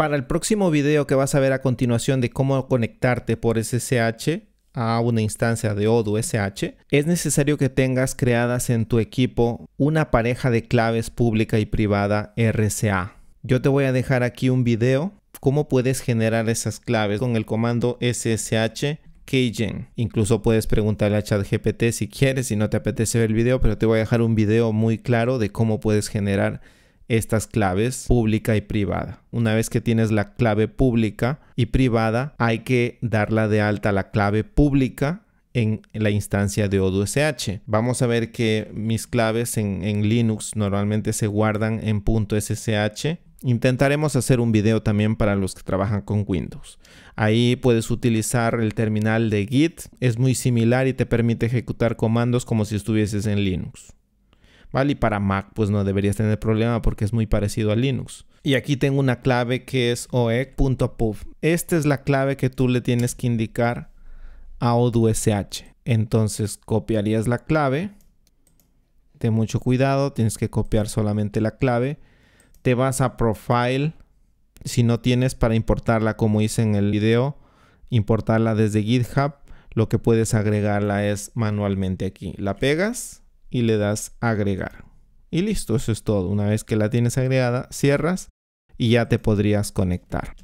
Para el próximo video que vas a ver a continuación de cómo conectarte por SSH a una instancia de Odoo SH, es necesario que tengas creadas en tu equipo una pareja de claves pública y privada RCA. Yo te voy a dejar aquí un video cómo puedes generar esas claves con el comando SSH Keygen. Incluso puedes preguntarle a ChatGPT si quieres, y no te apetece ver el video, pero te voy a dejar un video muy claro de cómo puedes generar estas claves pública y privada. Una vez que tienes la clave pública y privada, hay que darla de alta la clave pública en la instancia de sh Vamos a ver que mis claves en, Linux normalmente se guardan en .ssh. Intentaremos hacer un video también para los que trabajan con Windows. Ahí puedes utilizar el terminal de Git. Es muy similar y te permite ejecutar comandos como si estuvieses en Linux. Y para Mac pues no deberías tener problema porque es muy parecido a Linux. Y aquí tengo una clave que es oec.pub. Esta es la clave que tú le tienes que indicar a OduSH. Entonces copiarías la clave. Ten mucho cuidado, tienes que copiar solamente la clave. Te vas a Profile. Si no tienes para importarla como hice en el video, importarla desde GitHub. Lo que puedes agregarla es manualmente aquí. La pegas y le das agregar. Y listo, eso es todo. Una vez que la tienes agregada, cierras y ya te podrías conectar.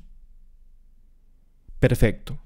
Perfecto.